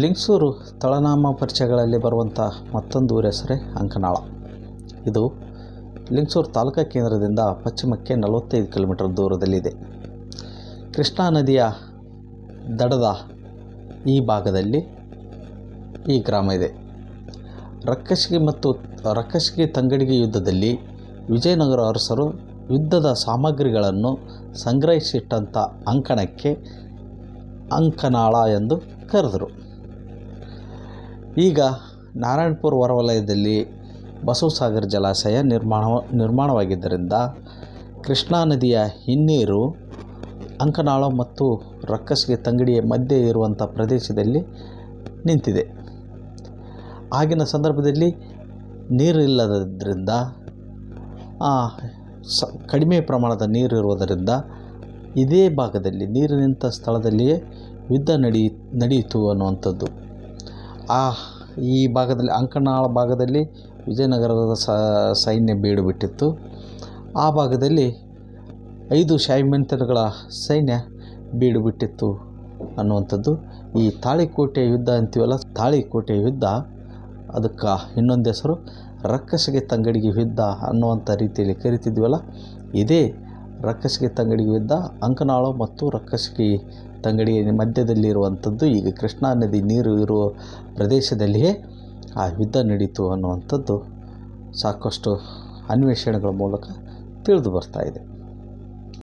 ಲಿಂಗ್ಸೂರು ತಳನಾಮ ಪರಿಚಯಗಳಲ್ಲಿ ಬರುವಂಥ ಮತ್ತೊಂದು ಊರ ಹೆಸರೇ ಅಂಕನಾಳ ಇದು ಲಿಂಗಸೂರು ತಾಲೂಕಾ ಕೇಂದ್ರದಿಂದ ಪಶ್ಚಿಮಕ್ಕೆ ನಲವತ್ತೈದು ಕಿಲೋಮೀಟರ್ ದೂರದಲ್ಲಿದೆ ಕೃಷ್ಣಾ ನದಿಯ ದಡದ ಈ ಭಾಗದಲ್ಲಿ ಈ ಗ್ರಾಮ ಇದೆ ರಕ್ಕಸಿಗೆ ಮತ್ತು ರಕ್ಕಸಿಗೆ ತಂಗಡಿಗೆ ಯುದ್ಧದಲ್ಲಿ ವಿಜಯನಗರ ಅರಸರು ಯುದ್ಧದ ಸಾಮಗ್ರಿಗಳನ್ನು ಸಂಗ್ರಹಿಸಿಟ್ಟಂಥ ಅಂಕಣಕ್ಕೆ ಅಂಕನಾಳ ಎಂದು ಕರೆದರು ಈಗ ನಾರಾಯಣಪುರ ಹೊರವಲಯದಲ್ಲಿ ಬಸವಸಾಗರ್ ಜಲಾಶಯ ನಿರ್ಮಾಣ ನಿರ್ಮಾಣವಾಗಿದ್ದರಿಂದ ಕೃಷ್ಣಾ ನದಿಯ ಹಿನ್ನೀರು ಅಂಕನಾಳ ಮತ್ತು ರಕ್ಕಸಿಗೆ ತಂಗಡಿಯ ಮಧ್ಯೆ ಇರುವಂಥ ಪ್ರದೇಶದಲ್ಲಿ ನಿಂತಿದೆ ಆಗಿನ ಸಂದರ್ಭದಲ್ಲಿ ನೀರಿಲ್ಲದ್ರಿಂದ ಸ ಕಡಿಮೆ ಪ್ರಮಾಣದ ನೀರಿರುವುದರಿಂದ ಇದೇ ಭಾಗದಲ್ಲಿ ನೀರು ನಿಂತ ಸ್ಥಳದಲ್ಲಿಯೇ ಯುದ್ಧ ನಡೆಯ ನಡೆಯಿತು ಅನ್ನುವಂಥದ್ದು ಆ ಈ ಭಾಗದಲ್ಲಿ ಅಂಕನಾಳ ಭಾಗದಲ್ಲಿ ವಿಜಯನಗರದ ಸೈನ್ಯ ಬೀಡು ಬಿಟ್ಟಿತ್ತು ಆ ಭಾಗದಲ್ಲಿ ಐದು ಶಾಯಿಮೆಂತರ್ಗಳ ಸೈನ್ಯ ಬೀಡು ಬಿಟ್ಟಿತ್ತು ಅನ್ನುವಂಥದ್ದು ಈ ತಾಳಿಕೋಟೆ ಯುದ್ಧ ಅಂತೀವಲ್ಲ ತಾಳಿಕೋಟೆ ಯುದ್ಧ ಅದಕ್ಕೆ ಇನ್ನೊಂದು ಹೆಸರು ರಕ್ಕಸಗೆ ತಂಗಡಿಗೆ ಯುದ್ಧ ಅನ್ನುವಂಥ ರೀತಿಯಲ್ಲಿ ಕರಿತಿದ್ವಲ್ಲ ಇದೇ ರಕ್ಕಸಿಗೆ ತಂಗಡಿಗೆ ಇದ್ದ ಅಂಕನಾಳು ಮತ್ತು ರಕ್ಕಸಿಗೆ ತಂಗಡಿ ಮಧ್ಯದಲ್ಲಿರುವಂಥದ್ದು ಈಗ ಕೃಷ್ಣಾ ನದಿ ನೀರು ಇರುವ ಪ್ರದೇಶದಲ್ಲಿಯೇ ಆ ಯುದ್ಧ ನಡೀತು ಅನ್ನುವಂಥದ್ದು ಸಾಕಷ್ಟು ಅನ್ವೇಷಣೆಗಳ ಮೂಲಕ ತಿಳಿದು ಬರ್ತಾ ಇದೆ